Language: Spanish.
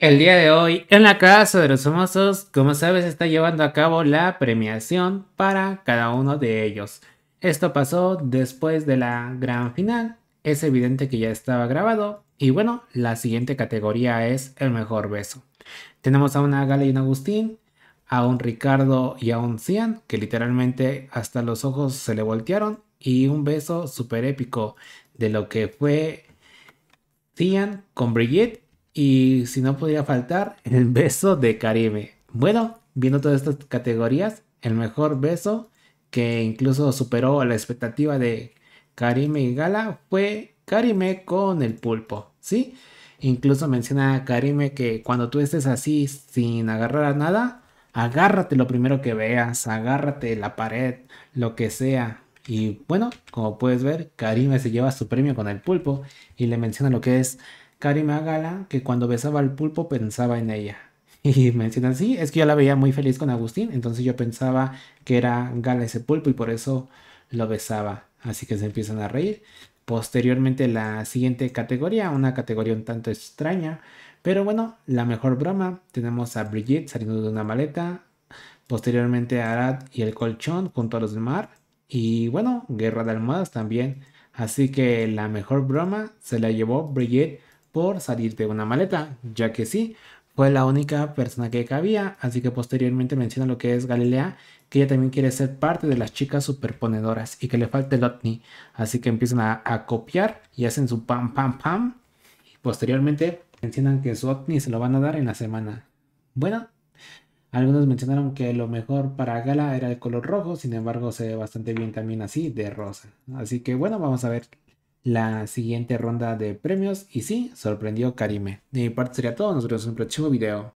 El día de hoy, en la Casa de los Famosos, como sabes, está llevando a cabo la premiación para cada uno de ellos. Esto pasó después de la gran final. Es evidente que ya estaba grabado. Y bueno, la siguiente categoría es el mejor beso. Tenemos a una Gale y un Agustín, a un Ricardo y a un Cian, que literalmente hasta los ojos se le voltearon. Y un beso súper épico de lo que fue Cian con Brigitte y si no podía faltar, el beso de Karime. Bueno, viendo todas estas categorías, el mejor beso, que incluso superó la expectativa de Karime y Gala, fue Karime con el pulpo, ¿sí? Incluso menciona Karime que cuando tú estés así sin agarrar a nada, agárrate lo primero que veas, agárrate la pared, lo que sea. Y bueno, como puedes ver, Karime se lleva su premio con el pulpo y le menciona lo que es Karima Gala, que cuando besaba al pulpo pensaba en ella. Y menciona, sí, es que yo la veía muy feliz con Agustín, entonces yo pensaba que era Gala ese pulpo y por eso lo besaba. Así que se empiezan a reír. Posteriormente la siguiente categoría, una categoría un tanto extraña, pero bueno, la mejor broma, tenemos a Brigitte saliendo de una maleta, posteriormente a Arad y el colchón junto a los del mar, y bueno, guerra de almohadas también. Así que la mejor broma se la llevó Brigitte por salir de una maleta, ya que sí, fue la única persona que cabía, así que posteriormente menciona lo que es Galilea, que ella también quiere ser parte de las chicas superponedoras y que le falta el OTNI, así que empiezan a, copiar y hacen su pam pam pam. Y posteriormente mencionan que su OTNI se lo van a dar en la semana. Bueno, algunos mencionaron que lo mejor para Gala era el color rojo, sin embargo se ve bastante bien también así de rosa. Así que bueno, vamos a ver la siguiente ronda de premios y sí, sorprendió Karime. De mi parte sería todo, nos vemos en un próximo video.